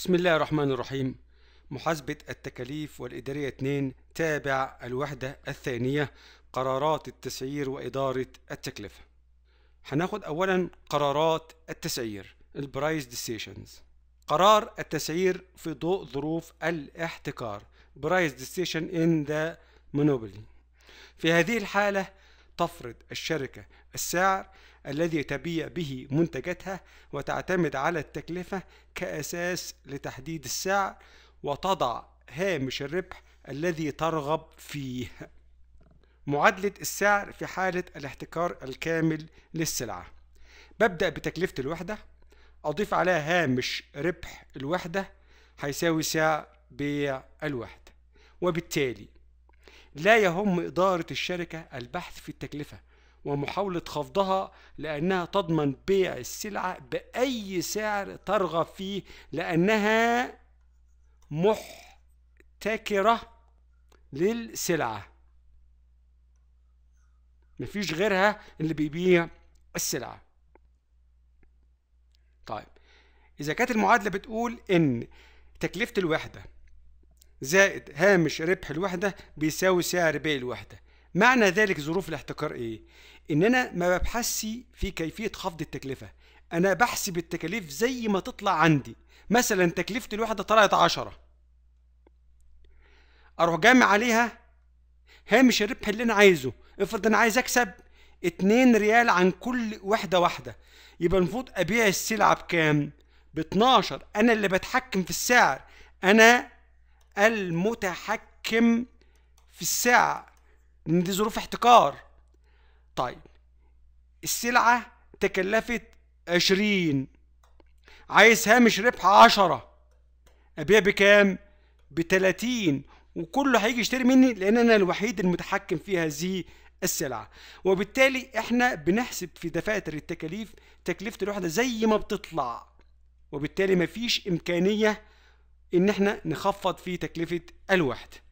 بسم الله الرحمن الرحيم محاسبة التكاليف والإدارية 2 تابع الوحدة الثانية قرارات التسعير وإدارة التكلفة هناخد أولا قرارات التسعير البرايس ديسيشنز قرار التسعير في ضوء ظروف الاحتكار برايس ديسيشن ان ذا مونوبولي في هذه الحالة تفرض الشركة السعر الذي تبيع به منتجاتها وتعتمد على التكلفة كأساس لتحديد السعر وتضع هامش الربح الذي ترغب فيه معادلة السعر في حالة الاحتكار الكامل للسلعة ببدأ بتكلفة الوحدة أضيف عليها هامش ربح الوحدة هيساوي سعر بيع الوحدة وبالتالي لا يهم إدارة الشركة البحث في التكلفة ومحاولة خفضها لأنها تضمن بيع السلعة بأي سعر ترغب فيه لأنها محتكرة للسلعة مفيش غيرها اللي بيبيع السلعة طيب إذا كانت المعادلة بتقول إن تكلفة الوحدة زائد هامش ربح الوحدة بيساوي سعر بيع الوحدة معنى ذلك ظروف الاحتكار ايه؟ ان انا ما ببحثش في كيفيه خفض التكلفه انا بحسب التكاليف زي ما تطلع عندي مثلا تكلفه الوحده طلعت 10 اروح جامع عليها هامش الربح اللي انا عايزه افرض انا عايز اكسب 2 ريال عن كل وحده واحده يبقى المفروض ابيع السلعه بكام ب 12 انا اللي بتحكم في السعر انا المتحكم في السعر ان دي ظروف احتكار طيب السلعة تكلفت عشرين عايز هامش ربح عشرة أبيع بكام؟ بتلاتين وكله هيجي يشتري مني لأن أنا الوحيد المتحكم في هذه السلعة وبالتالي احنا بنحسب في دفاتر التكاليف تكلفة الوحدة زي ما بتطلع وبالتالي مفيش إمكانية إن احنا نخفض في تكلفة الوحدة